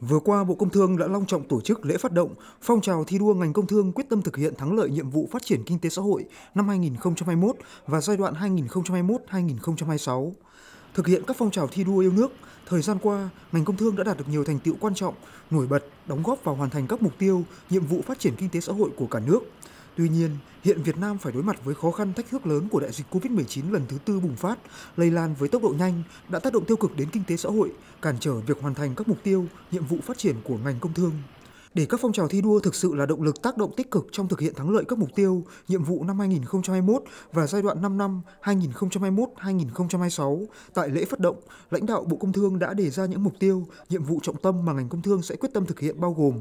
Vừa qua, Bộ Công Thương đã long trọng tổ chức lễ phát động phong trào thi đua ngành công thương quyết tâm thực hiện thắng lợi nhiệm vụ phát triển kinh tế xã hội năm 2021 và giai đoạn 2021-2026. Thực hiện các phong trào thi đua yêu nước, thời gian qua, ngành công thương đã đạt được nhiều thành tiệu quan trọng, nổi bật, đóng góp vào hoàn thành các mục tiêu, nhiệm vụ phát triển kinh tế xã hội của cả nước – Tuy nhiên, hiện Việt Nam phải đối mặt với khó khăn thách thức lớn của đại dịch COVID-19 lần thứ tư bùng phát, lây lan với tốc độ nhanh đã tác động tiêu cực đến kinh tế xã hội, cản trở việc hoàn thành các mục tiêu, nhiệm vụ phát triển của ngành công thương. Để các phong trào thi đua thực sự là động lực tác động tích cực trong thực hiện thắng lợi các mục tiêu, nhiệm vụ năm 2021 và giai đoạn 5 năm 2021-2026, tại lễ phát động, lãnh đạo Bộ Công Thương đã đề ra những mục tiêu, nhiệm vụ trọng tâm mà ngành công thương sẽ quyết tâm thực hiện bao gồm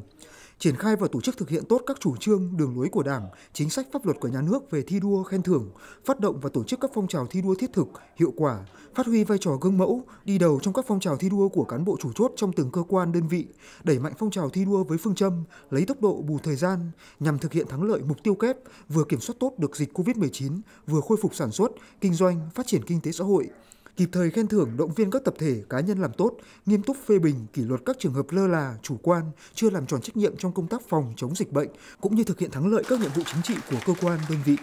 triển khai và tổ chức thực hiện tốt các chủ trương, đường lối của Đảng, chính sách pháp luật của nhà nước về thi đua khen thưởng, phát động và tổ chức các phong trào thi đua thiết thực, hiệu quả, phát huy vai trò gương mẫu, đi đầu trong các phong trào thi đua của cán bộ chủ chốt trong từng cơ quan đơn vị, đẩy mạnh phong trào thi đua với phương châm lấy tốc độ bù thời gian nhằm thực hiện thắng lợi mục tiêu kép vừa kiểm soát tốt được dịch Covid-19, vừa khôi phục sản xuất, kinh doanh, phát triển kinh tế xã hội, kịp thời khen thưởng động viên các tập thể cá nhân làm tốt, nghiêm túc phê bình kỷ luật các trường hợp lơ là, chủ quan, chưa làm tròn trách nhiệm trong công tác phòng chống dịch bệnh cũng như thực hiện thắng lợi các nhiệm vụ chính trị của cơ quan đơn vị.